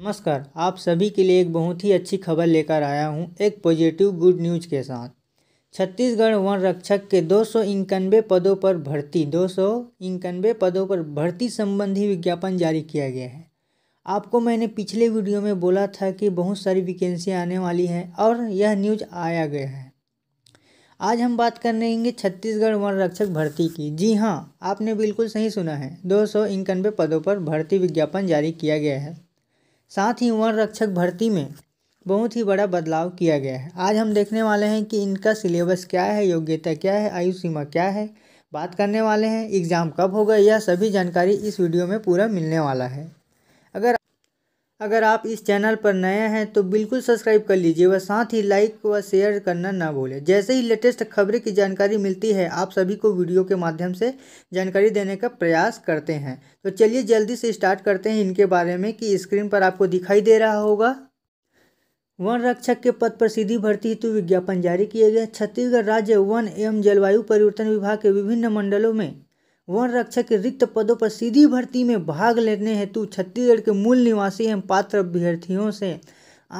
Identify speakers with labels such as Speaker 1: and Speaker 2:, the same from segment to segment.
Speaker 1: नमस्कार आप सभी के लिए एक बहुत ही अच्छी खबर लेकर आया हूं एक पॉजिटिव गुड न्यूज़ के साथ छत्तीसगढ़ वन रक्षक के दो सौ इक्यानवे पदों पर भर्ती दो सौ इक्यानवे पदों पर भर्ती संबंधी विज्ञापन जारी किया गया है आपको मैंने पिछले वीडियो में बोला था कि बहुत सारी वैकेंसी आने वाली हैं और यह न्यूज आया गया है आज हम बात लेंगे छत्तीसगढ़ वन रक्षक भर्ती की जी हाँ आपने बिल्कुल सही सुना है दो सौ इक्यानवे पदों पर भर्ती विज्ञापन जारी किया गया है साथ ही वन रक्षक भर्ती में बहुत ही बड़ा बदलाव किया गया है आज हम देखने वाले हैं कि इनका सिलेबस क्या है योग्यता क्या है आयु सीमा क्या है बात करने वाले हैं एग्ज़ाम कब होगा यह सभी जानकारी इस वीडियो में पूरा मिलने वाला है अगर आप इस चैनल पर नए हैं तो बिल्कुल सब्सक्राइब कर लीजिए व साथ ही लाइक व शेयर करना ना भूलें जैसे ही लेटेस्ट खबरें की जानकारी मिलती है आप सभी को वीडियो के माध्यम से जानकारी देने का प्रयास करते हैं तो चलिए जल्दी से स्टार्ट करते हैं इनके बारे में कि स्क्रीन पर आपको दिखाई दे रहा होगा वन रक्षक के पद पर सीधी भर्ती हेतु विज्ञापन जारी किए गए छत्तीसगढ़ राज्य वन एवं जलवायु परिवर्तन विभाग के विभिन्न मंडलों में वन रक्षक के रिक्त पदों पर सीधी भर्ती में भाग लेने हेतु छत्तीसगढ़ के मूल निवासी एवं पात्र अभ्यर्थियों से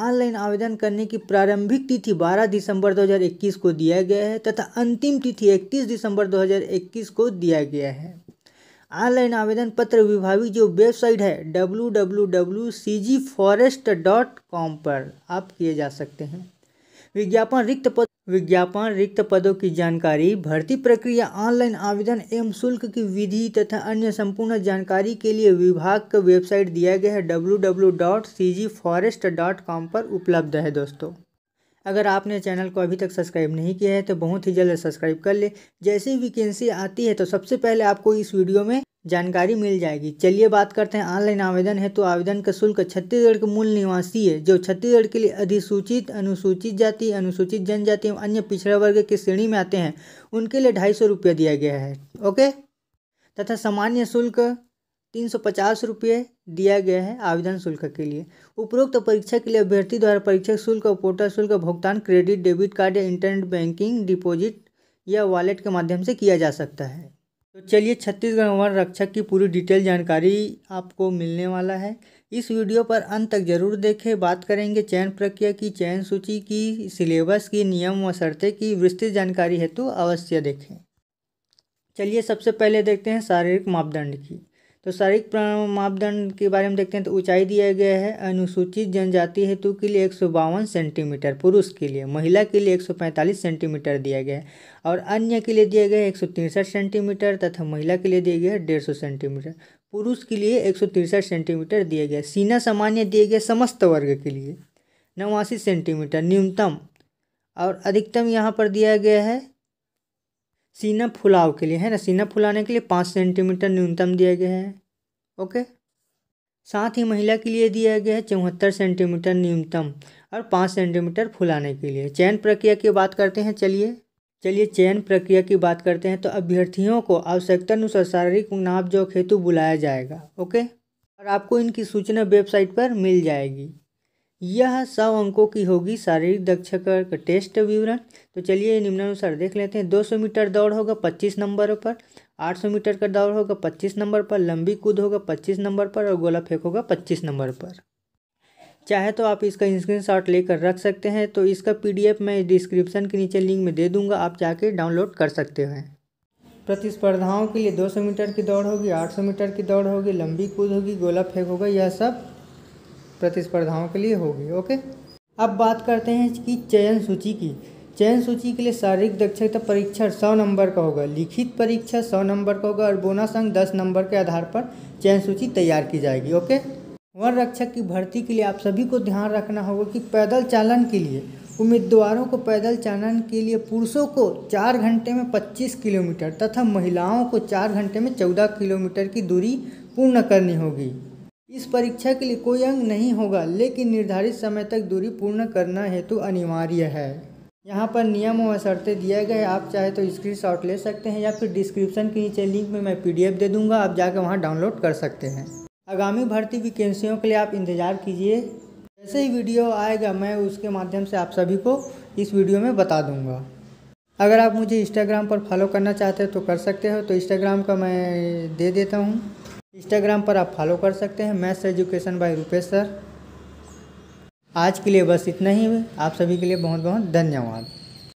Speaker 1: ऑनलाइन आवेदन करने की प्रारंभिक तिथि 12 दिसंबर 2021 को दिया गया है तथा अंतिम तिथि 31 दिसंबर 2021 को दिया गया है ऑनलाइन आवेदन पत्र विभागी जो वेबसाइट है डब्ल्यू पर आप किए जा सकते हैं विज्ञापन रिक्त पद विज्ञापन रिक्त पदों की जानकारी भर्ती प्रक्रिया ऑनलाइन आवेदन एवं शुल्क की विधि तथा अन्य संपूर्ण जानकारी के लिए विभाग का वेबसाइट दिया गया है www.cgforest.com पर उपलब्ध है दोस्तों अगर आपने चैनल को अभी तक सब्सक्राइब नहीं किया है तो बहुत ही जल्द सब्सक्राइब कर ले जैसे ही वैकेंसी आती है तो सबसे पहले आपको इस वीडियो में जानकारी मिल जाएगी चलिए बात करते हैं ऑनलाइन आवेदन है तो आवेदन का शुल्क छत्तीसगढ़ के मूल निवासी है जो छत्तीसगढ़ के लिए अधिसूचित अनुसूचित जाति अनुसूचित जनजाति एवं अन्य पिछड़ा वर्ग की श्रेणी में आते हैं उनके लिए ढाई सौ रुपये दिया गया है ओके तथा सामान्य शुल्क तीन सौ पचास रुपये दिया गया है आवेदन शुल्क के लिए उपरोक्त तो परीक्षा के लिए अभ्यर्थी द्वारा परीक्षा शुल्क और पोर्टल शुल्क भुगतान क्रेडिट डेबिट कार्ड या इंटरनेट बैंकिंग डिपॉजिट या वॉलेट के माध्यम से किया जा सकता है तो चलिए छत्तीसगढ़ वन रक्षक की पूरी डिटेल जानकारी आपको मिलने वाला है इस वीडियो पर अंत तक जरूर देखें बात करेंगे चयन प्रक्रिया की चयन सूची की सिलेबस की नियम व शर्तें की विस्तृत जानकारी हेतु अवश्य देखें चलिए सबसे पहले देखते हैं शारीरिक मापदंड की तो शारीरिक मापदंड के बारे में देखते हैं तो ऊंचाई दिया गया है अनुसूचित जनजाति हेतु के लिए एक सेंटीमीटर पुरुष के लिए महिला के लिए एक सेंटीमीटर दिया गया है और अन्य के लिए दिया गया है एक सेंटीमीटर तथा महिला के लिए दिया गया है डेढ़ सेंटीमीटर पुरुष के लिए एक सेंटीमीटर दिया गया सीना सामान्य दिए गए समस्त वर्ग के लिए नवासी सेंटीमीटर न्यूनतम और अधिकतम यहाँ पर दिया गया है सीना फुलाव के लिए है ना सीना फुलाने के लिए पाँच सेंटीमीटर न्यूनतम दिया गया है ओके साथ ही महिला के लिए दिया गया है चौहत्तर सेंटीमीटर न्यूनतम और पाँच सेंटीमीटर फुलाने के लिए चयन प्रक्रिया की बात करते हैं चलिए चलिए चयन प्रक्रिया की बात करते हैं तो अभ्यर्थियों को आवश्यकता अनुसार शारीरिक जो हेतु बुलाया जाएगा ओके और आपको इनकी सूचना वेबसाइट पर मिल जाएगी यह सौ अंकों की होगी शारीरिक दक्षता का टेस्ट विवरण तो चलिए निम्नानुसार देख लेते हैं 200 मीटर दौड़ होगा 25 नंबर पर 800 मीटर का दौड़ होगा 25 नंबर पर लंबी कूद होगा 25 नंबर पर और गोला फेंक होगा 25 नंबर पर चाहे तो आप इसका स्क्रीनशॉट लेकर रख सकते हैं तो इसका एफ मैं डिस्क्रिप्शन के नीचे लिंक में दे दूँगा आप जाके डाउनलोड कर सकते हैं प्रतिस्पर्धाओं के लिए 200 मीटर की दौड़ होगी 800 मीटर की दौड़ होगी लंबी कूद होगी गोला फेंक होगा यह सब प्रतिस्पर्धाओं के लिए होगी ओके अब बात करते हैं कि चयन सूची की चयन सूची के लिए शारीरिक दक्षता परीक्षण सौ नंबर का होगा लिखित परीक्षा सौ नंबर का होगा और बोनस अंक दस नंबर के आधार पर चयन सूची तैयार की जाएगी ओके वन रक्षक की भर्ती के लिए आप सभी को ध्यान रखना होगा कि पैदल चालन के लिए उम्मीदवारों को पैदल चालन के लिए पुरुषों को चार घंटे में पच्चीस किलोमीटर तथा महिलाओं को चार घंटे में चौदह किलोमीटर की दूरी पूर्ण करनी होगी इस परीक्षा के लिए कोई अंक नहीं होगा लेकिन निर्धारित समय तक दूरी पूर्ण करना हेतु अनिवार्य है यहाँ पर नियम व शर्तें दिए गए आप चाहे तो स्क्रीनशॉट ले सकते हैं या फिर डिस्क्रिप्शन के नीचे लिंक में मैं पीडीएफ दे दूंगा आप जाकर वहाँ डाउनलोड कर सकते हैं आगामी भर्ती वैकेंसियों के लिए आप इंतज़ार कीजिए जैसे ही वीडियो आएगा मैं उसके माध्यम से आप सभी को इस वीडियो में बता दूँगा अगर आप मुझे इंस्टाग्राम पर फॉलो करना चाहते हो तो कर सकते हो तो इंस्टाग्राम का मैं दे देता हूँ इंस्टाग्राम पर आप फॉलो कर सकते हैं maths education by Rupesh sir आज के लिए बस इतना ही आप सभी के लिए बहुत बहुत धन्यवाद